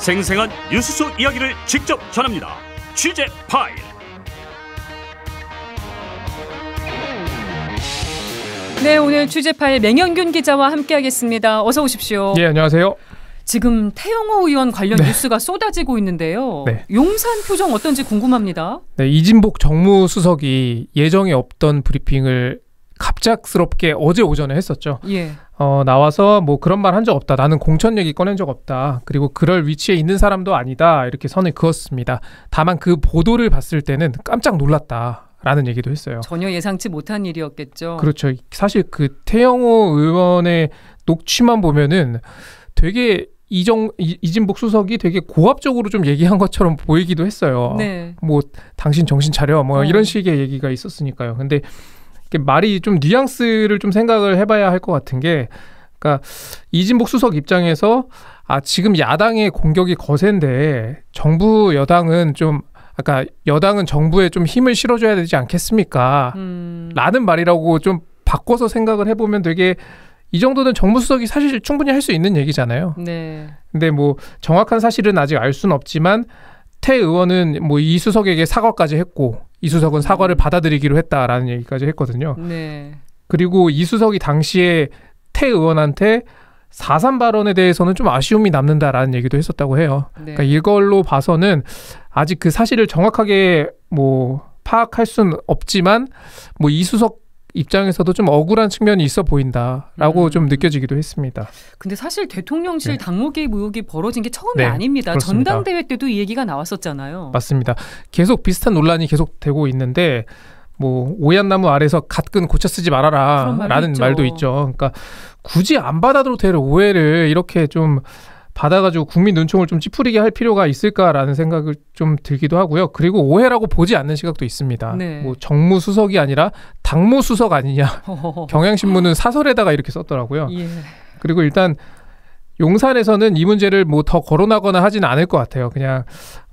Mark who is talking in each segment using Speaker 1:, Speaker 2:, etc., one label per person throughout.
Speaker 1: 생생한 뉴스 속 이야기를 직접 전합니다. 취재 파일. 네, 오늘 취재 파일 맹현균 기자와 함께하겠습니다. 어서 오십시오. 예, 안녕하세요. 지금 태영호 의원 관련 네. 뉴스가 쏟아지고 있는데요. 네. 용산 표정 어떤지 궁금합니다.
Speaker 2: 네, 이진복 정무수석이 예정에 없던 브리핑을 갑작스럽게 어제 오전에 했었죠. 예. 어, 나와서 뭐 그런 말 한 적 없다. 나는 공천 얘기 꺼낸 적 없다. 그리고 그럴 위치에 있는 사람도 아니다. 이렇게 선을 그었습니다. 다만 그 보도를 봤을 때는 깜짝 놀랐다. 라는 얘기도 했어요.
Speaker 1: 전혀 예상치 못한 일이었겠죠.
Speaker 2: 그렇죠. 사실 그 태영호 의원의 녹취만 보면은 되게 이정 이진복 수석이 되게 고압적으로 좀 얘기한 것처럼 보이기도 했어요. 네. 뭐 당신 정신 차려 뭐 네. 이런 식의 얘기가 있었으니까요. 근데 말이 좀 뉘앙스를 좀 생각을 해봐야 할 것 같은 게, 그러니까 이진복 수석 입장에서 아 지금 야당의 공격이 거센데 정부 여당은 좀 아까 여당은 정부에 좀 힘을 실어줘야 되지 않겠습니까? 음. 라는 말이라고 좀 바꿔서 생각을 해보면 되게 이 정도는 정무수석이 사실 충분히 할 수 있는 얘기잖아요. 네. 근데 뭐 정확한 사실은 아직 알 수는 없지만 태 의원은 뭐 이 수석에게 사과까지 했고 이 수석은 사과를 음. 받아들이기로 했다라는 얘기까지 했거든요. 네. 그리고 이 수석이 당시에 태 의원한테 사산 발언에 대해서는 좀 아쉬움이 남는다라는 얘기도 했었다고 해요. 네. 그러니까 이걸로 봐서는 아직 그 사실을 정확하게 뭐 파악할 수는 없지만 뭐 이수석 입장에서도 좀 억울한 측면이 있어 보인다라고 음. 좀 느껴지기도 했습니다.
Speaker 1: 근데 사실 대통령실 네. 당무개입 의혹이 벌어진 게 처음이 네, 아닙니다. 그렇습니다. 전당대회 때도 이 얘기가 나왔었잖아요.
Speaker 2: 맞습니다. 계속 비슷한 논란이 계속되고 있는데 뭐 오얏나무 아래서 갓근 고쳐 쓰지 말아라 라는 말도 있죠. 그러니까 굳이 안 받아도 될 오해를 이렇게 좀 받아가지고 국민 눈총을 좀 찌푸리게 할 필요가 있을까라는 생각을 좀 들기도 하고요. 그리고 오해라고 보지 않는 시각도 있습니다. 네. 뭐 정무 수석이 아니라 당무 수석 아니냐. 경향신문은 사설에다가 이렇게 썼더라고요. 예. 그리고 일단 용산에서는 이 문제를 뭐 더 거론하거나 하진 않을 것 같아요. 그냥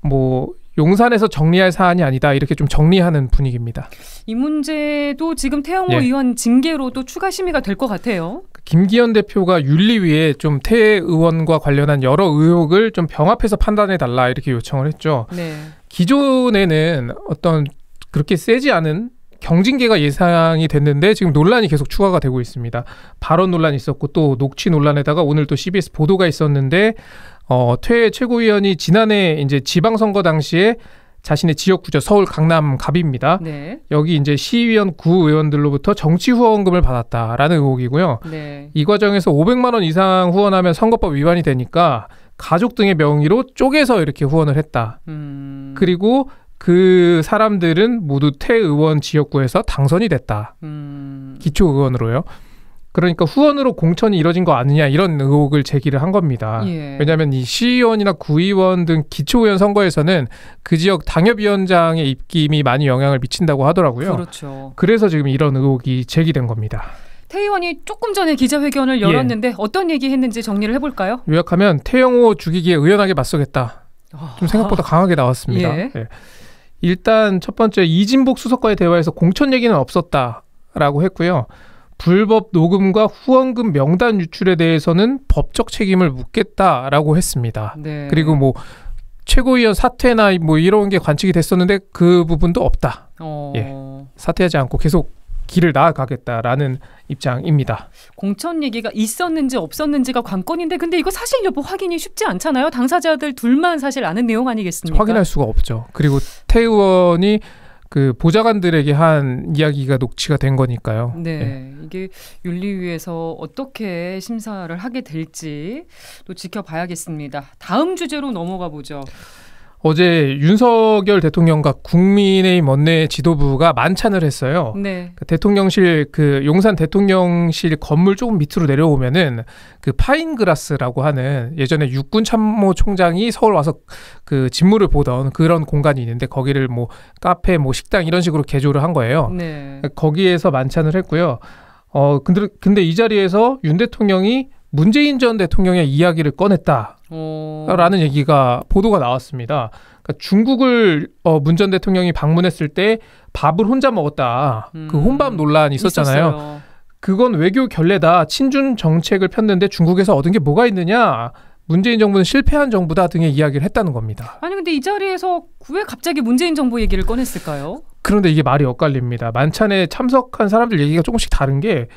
Speaker 2: 뭐 용산에서 정리할 사안이 아니다 이렇게 좀 정리하는 분위기입니다.
Speaker 1: 이 문제도 지금 태영호 예. 의원 징계로 또 추가 심의가 될 것 같아요.
Speaker 2: 김기현 대표가 윤리위에 좀 태 의원과 관련한 여러 의혹을 좀 병합해서 판단해 달라 이렇게 요청을 했죠. 네. 기존에는 어떤 그렇게 세지 않은 경징계가 예상이 됐는데 지금 논란이 계속 추가가 되고 있습니다. 발언 논란이 있었고 또 녹취 논란에다가 오늘 또 CBS 보도가 있었는데 어, 퇴 최고위원이 지난해 이제 지방선거 당시에 자신의 지역구죠 서울 강남 갑입니다. 네. 여기 이제 시의원 구 의원들로부터 정치 후원금을 받았다라는 의혹이고요. 네. 이 과정에서 500만 원 이상 후원하면 선거법 위반이 되니까 가족 등의 명의로 쪼개서 이렇게 후원을 했다. 음. 그리고 그 사람들은 모두 퇴 의원 지역구에서 당선이 됐다. 음. 기초 의원으로요. 그러니까 후원으로 공천이 이뤄진 거 아니냐 이런 의혹을 제기를 한 겁니다. 예. 왜냐하면 이 시의원이나 구의원 등 기초의원 선거에서는 그 지역 당협위원장의 입김이 많이 영향을 미친다고 하더라고요. 그렇죠. 그래서 지금 이런 의혹이 제기된 겁니다.
Speaker 1: 태의원이 조금 전에 기자회견을 예. 열었는데 예. 어떤 얘기했는지 정리를 해볼까요?
Speaker 2: 요약하면 태영호 죽이기에 의연하게 맞서겠다. 아. 좀 생각보다 강하게 나왔습니다. 예. 예. 일단 첫 번째 이진복 수석과의 대화에서 공천 얘기는 없었다라고 했고요. 불법 녹음과 후원금 명단 유출에 대해서는 법적 책임을 묻겠다라고 했습니다. 네. 그리고 뭐 최고위원 사퇴나 뭐 이런 게 관측이 됐었는데 그 부분도 없다. 어... 예. 사퇴하지 않고 계속 길을 나아가겠다라는 입장입니다.
Speaker 1: 공천 얘기가 있었는지 없었는지가 관건인데 근데 이거 사실 여부 확인이 쉽지 않잖아요. 당사자들 둘만 사실 아는 내용 아니겠습니까? 확인할 수가
Speaker 2: 없죠. 그리고 태의원이 그 보좌관들에게 한 이야기가 녹취가 된 거니까요. 네, 네.
Speaker 1: 이게 윤리위에서 어떻게 심사를 하게 될지 또 지켜봐야겠습니다. 다음 주제로 넘어가 보죠.
Speaker 2: 어제 윤석열 대통령과 국민의힘 원내 지도부가 만찬을 했어요. 네. 그 대통령실 그 용산 대통령실 건물 조금 밑으로 내려오면은 그 파인그라스라고 하는 예전에 육군 참모 총장이 서울 와서 그 직무를 보던 그런 공간이 있는데 거기를 뭐 카페 뭐 식당 이런 식으로 개조를 한 거예요. 네. 거기에서 만찬을 했고요. 어 근데 근데 이 자리에서 윤 대통령이 문재인 전 대통령의 이야기를 꺼냈다라는 어. 오. 얘기가 보도가 나왔습니다. 그러니까 중국을 어, 문전 대통령이 방문했을 때 밥을 혼자 먹었다. 그 음. 그 혼밥 논란 있었잖아요. 있었어요. 그건 외교 결례다. 친중 정책을 폈는데 중국에서 얻은 게 뭐가 있느냐. 문재인 정부는 실패한 정부다 등의 이야기를 했다는 겁니다.
Speaker 1: 아니 근데 이 자리에서 왜 갑자기 문재인 정부 얘기를 꺼냈을까요?
Speaker 2: 그런데 이게 말이 엇갈립니다. 만찬에 참석한 사람들 얘기가 조금씩 다른 게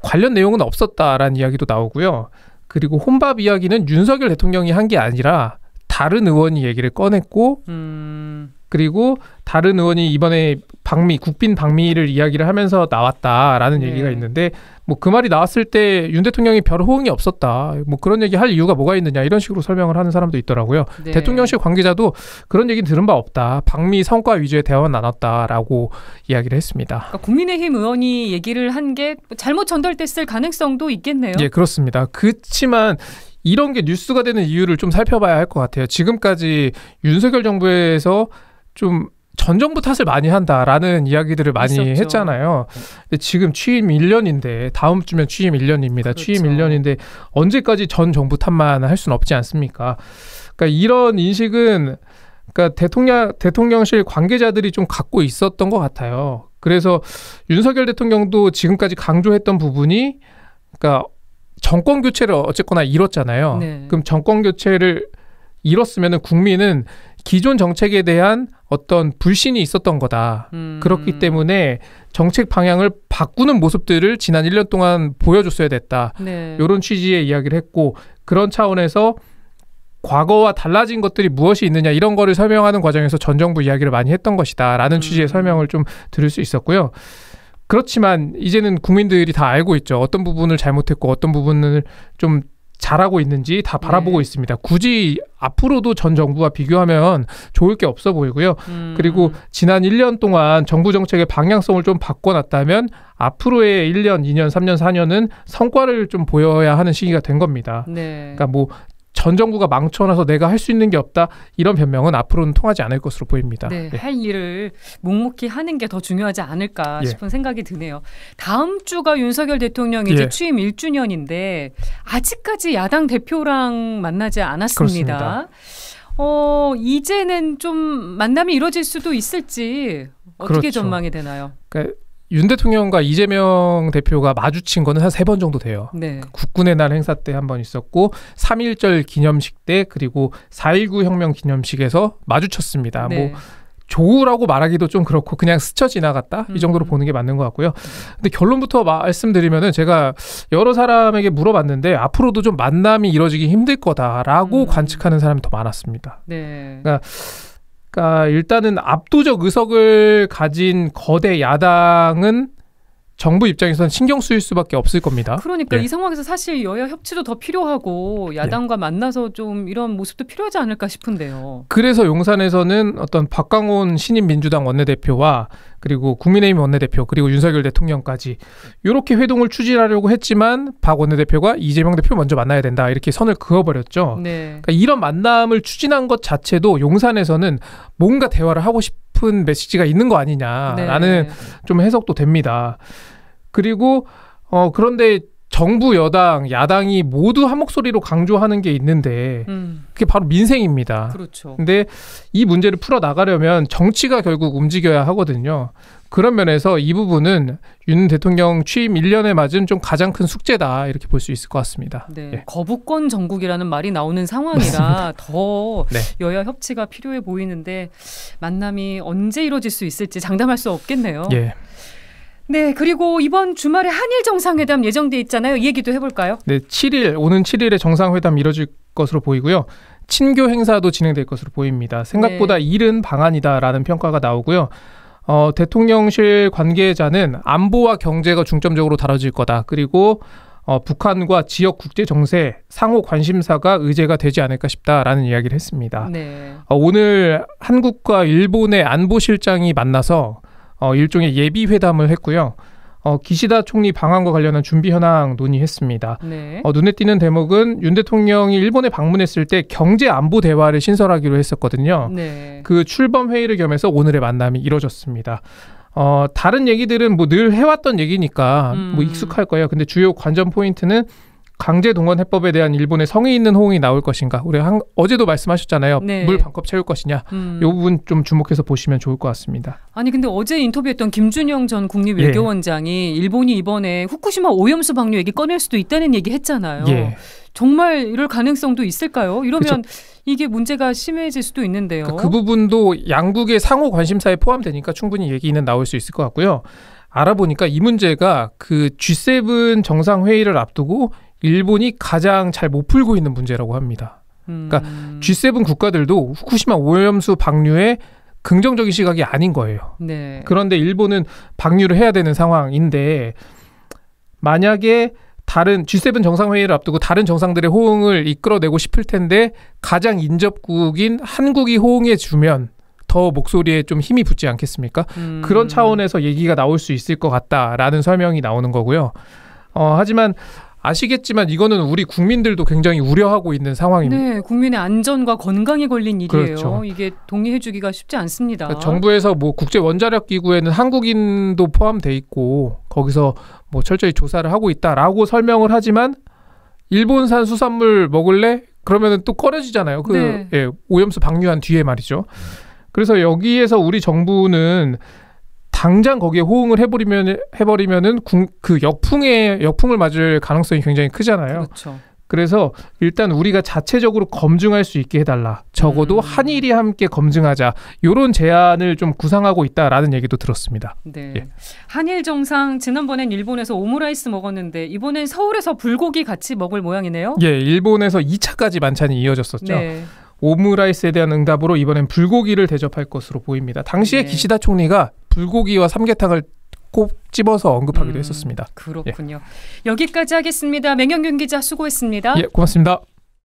Speaker 2: 관련 내용은 없었다라는 이야기도 나오고요. 그리고 혼밥 이야기는 윤석열 대통령이 한 게 아니라 다른 의원이 얘기를 꺼냈고 음... 그리고 다른 의원이 이번에 방미 국빈 방미를 이야기를 하면서 나왔다라는 네. 얘기가 있는데 뭐 그 말이 나왔을 때 윤 대통령이 별 호응이 없었다 뭐 그런 얘기 할 이유가 뭐가 있느냐 이런 식으로 설명을 하는 사람도 있더라고요 네. 대통령실 관계자도 그런 얘기 들은 바 없다 방미 성과 위주의 대화 나눴다라고 이야기를 했습니다 그러니까
Speaker 1: 국민의힘 의원이 얘기를 한 게 잘못 전달됐을 가능성도 있겠네요 예
Speaker 2: 그렇습니다 그렇지만 이런 게 뉴스가 되는 이유를 좀 살펴봐야 할 것 같아요 지금까지 윤석열 정부에서 좀 전정부 탓을 많이 한다라는 이야기들을 많이 있었죠. 했잖아요. 네. 근데 지금 취임 1년인데 다음 주면 취임 1년입니다. 그렇죠. 취임 1년인데 언제까지 전 정부 탓만 할 수는 없지 않습니까? 그러니까 이런 인식은 그러니까 대통령 대통령실 관계자들이 좀 갖고 있었던 것 같아요. 그래서 윤석열 대통령도 지금까지 강조했던 부분이 그러니까 정권 교체를 어쨌거나 이뤘잖아요. 네. 그럼 정권 교체를 이뤘으면 국민은 기존 정책에 대한 어떤 불신이 있었던 거다. 음. 그렇기 때문에 정책 방향을 바꾸는 모습들을 지난 1년 동안 보여줬어야 됐다. 네. 이런 취지의 이야기를 했고 그런 차원에서 과거와 달라진 것들이 무엇이 있느냐 이런 거를 설명하는 과정에서 전 정부 이야기를 많이 했던 것이다라는 음. 취지의 설명을 좀 들을 수 있었고요. 그렇지만 이제는 국민들이 다 알고 있죠. 어떤 부분을 잘못했고 어떤 부분을 좀 잘하고 있는지 다 네. 바라보고 네. 있습니다. 굳이 앞으로도 전 정부와 비교하면 좋을 게 없어 보이고요. 음. 그리고 지난 1년 동안 정부 정책의 방향성을 좀 바꿔놨다면 앞으로의 1년, 2년, 3년, 4년은 성과를 좀 보여야 하는 시기가 된 겁니다. 네. 그러니까 뭐전 정부가 망쳐놔서 내가 할 수 있는 게 없다 이런 변명은 앞으로는 통하지 않을 것으로 보입니다. 네, 예. 할
Speaker 1: 일을 묵묵히 하는 게 더 중요하지 않을까 예. 싶은 생각이 드네요. 다음 주가 윤석열 대통령 이제 예. 취임 1주년인데 아직까지 야당 대표랑 만나지 않았습니다. 그렇습니다. 어, 이제는 좀 만남이 이루어질 수도 있을지 어떻게 그렇죠. 전망이 되나요?
Speaker 2: 그러니까 윤 대통령과 이재명 대표가 마주친 거는 한 세 번 정도 돼요. 네. 그 국군의 날 행사 때 한 번 있었고 3.1절 기념식 때 그리고 4.19 혁명 기념식에서 마주쳤습니다. 뭐 네. 뭐좋으라고 말하기도 좀 그렇고 그냥 스쳐 지나갔다 이 정도로 음. 보는 게 맞는 것 같고요. 근데 결론부터 말씀드리면은 제가 여러 사람에게 물어봤는데 앞으로도 좀 만남이 이뤄지기 힘들 거다라고 음. 관측하는 사람이 더 많았습니다. 네. 그러니까 그러니까 일단은 압도적 의석을 가진 거대 야당은 정부 입장에서는 신경 쓰일 수밖에 없을 겁니다. 그러니까 네. 이
Speaker 1: 상황에서 사실 여야 협치도 더 필요하고 야당과 네. 만나서 좀 이런 모습도 필요하지 않을까 싶은데요.
Speaker 2: 그래서 용산에서는 어떤 박광온 신임 민주당 원내대표와 그리고 국민의힘 원내대표 그리고 윤석열 대통령까지 이렇게 회동을 추진하려고 했지만 박 원내대표가 이재명 대표 먼저 만나야 된다 이렇게 선을 그어버렸죠. 네. 그러니까 이런 만남을 추진한 것 자체도 용산에서는 뭔가 대화를 하고 싶은 메시지가 있는 거 아니냐라는 네. 좀 해석도 됩니다. 그리고 어 그런데 정부 여당 야당이 모두 한 목소리로 강조하는 게 있는데 음. 그게 바로 민생입니다. 그렇죠. 근데 이 문제를 풀어 나가려면 정치가 결국 움직여야 하거든요. 그런 면에서 이 부분은 윤 대통령 취임 1년에 맞은 좀 가장 큰 숙제다 이렇게 볼 수 있을 것 같습니다. 네, 예. 거부권
Speaker 1: 전국이라는 말이 나오는 상황이라 맞습니다. 더 네. 여야 협치가 필요해 보이는데 만남이 언제 이루어질 수 있을지 장담할 수 없겠네요. 예. 네, 그리고 이번 주말에 한일 정상회담 예정돼 있잖아요. 이 얘기도 해볼까요?
Speaker 2: 네, 7일 오는 7일에 정상회담 이뤄질 것으로 보이고요. 친교 행사도 진행될 것으로 보입니다. 생각보다 네. 이른 방안이다라는 평가가 나오고요. 어, 대통령실 관계자는 안보와 경제가 중점적으로 다뤄질 거다. 그리고 어, 북한과 지역 국제 정세 상호 관심사가 의제가 되지 않을까 싶다라는 이야기를 했습니다. 네. 어, 오늘 한국과 일본의 안보실장이 만나서 어, 일종의 예비 회담을 했고요. 어, 기시다 총리 방한과 관련한 준비 현황 논의했습니다. 네. 어, 눈에 띄는 대목은 윤 대통령이 일본에 방문했을 때 경제 안보 대화를 신설하기로 했었거든요. 네. 그 출범 회의를 겸해서 오늘의 만남이 이뤄졌습니다. 어, 다른 얘기들은 뭐 늘 해왔던 얘기니까 뭐 음. 뭐 익숙할 거예요. 근데 주요 관전 포인트는 강제 동원 해법에 대한 일본의 성의 있는 호응이 나올 것인가 우리 한, 어제도 말씀하셨잖아요 네. 물 반컵 채울 것이냐 음. 이 부분 좀 주목해서 보시면 좋을 것 같습니다
Speaker 1: 아니 근데 어제 인터뷰했던 김준영 전 국립외교원장이 예. 일본이 이번에 후쿠시마 오염수 방류 얘기 꺼낼 수도 있다는 얘기 했잖아요 예. 정말 이럴 가능성도 있을까요 이러면 그쵸. 이게 문제가 심해질 수도 있는데요 그그 그
Speaker 2: 부분도 양국의 상호 관심사에 포함되니까 충분히 얘기는 나올 수 있을 것 같고요 알아보니까 이 문제가 그 G7 정상회의를 앞두고 일본이 가장 잘 못 풀고 있는 문제라고 합니다. 그러니까 음. G7 국가들도 후쿠시마 오염수 방류에 긍정적인 시각이 아닌 거예요. 네. 그런데 일본은 방류를 해야 되는 상황인데 만약에 다른 G7 정상회의를 앞두고 다른 정상들의 호응을 이끌어내고 싶을 텐데 가장 인접국인 한국이 호응해 주면 더 목소리에 좀 힘이 붙지 않겠습니까? 음... 그런 차원에서 얘기가 나올 수 있을 것 같다라는 설명이 나오는 거고요. 어, 하지만 아시겠지만 이거는 우리 국민들도 굉장히 우려하고 있는 상황입니다.
Speaker 1: 네, 국민의 안전과 건강에 걸린 일이에요. 그렇죠. 이게 동의해주기가 쉽지 않습니다. 그러니까 정부에서
Speaker 2: 뭐 국제 원자력 기구에는 한국인도 포함돼 있고 거기서 뭐 철저히 조사를 하고 있다라고 설명을 하지만 일본산 수산물 먹을래? 그러면은 또 꺼려지잖아요. 그 네. 예, 오염수 방류한 뒤에 말이죠. 그래서 여기에서 우리 정부는 당장 거기에 호응을 해버리면 해버리면은 궁, 그 역풍에 역풍을 맞을 가능성이 굉장히 크잖아요. 그렇죠. 그래서 일단 우리가 자체적으로 검증할 수 있게 해달라. 적어도 음. 한일이 함께 검증하자. 이런 제안을 좀 구상하고 있다라는 얘기도 들었습니다. 네. 예.
Speaker 1: 한일 정상 지난번엔 일본에서 오므라이스 먹었는데 이번엔 서울에서 불고기 같이 먹을 모양이네요.
Speaker 2: 예, 일본에서 2차까지 만찬이 이어졌었죠. 네. 오므라이스에 대한 응답으로 이번엔 불고기를 대접할 것으로 보입니다. 당시에 네. 기시다 총리가 불고기와 삼계탕을 꼭 집어서 언급하기도 음, 했었습니다. 예. 그렇군요.
Speaker 1: 예. 여기까지 하겠습니다. 맹영균 기자 수고했습니다. 예,
Speaker 2: 고맙습니다.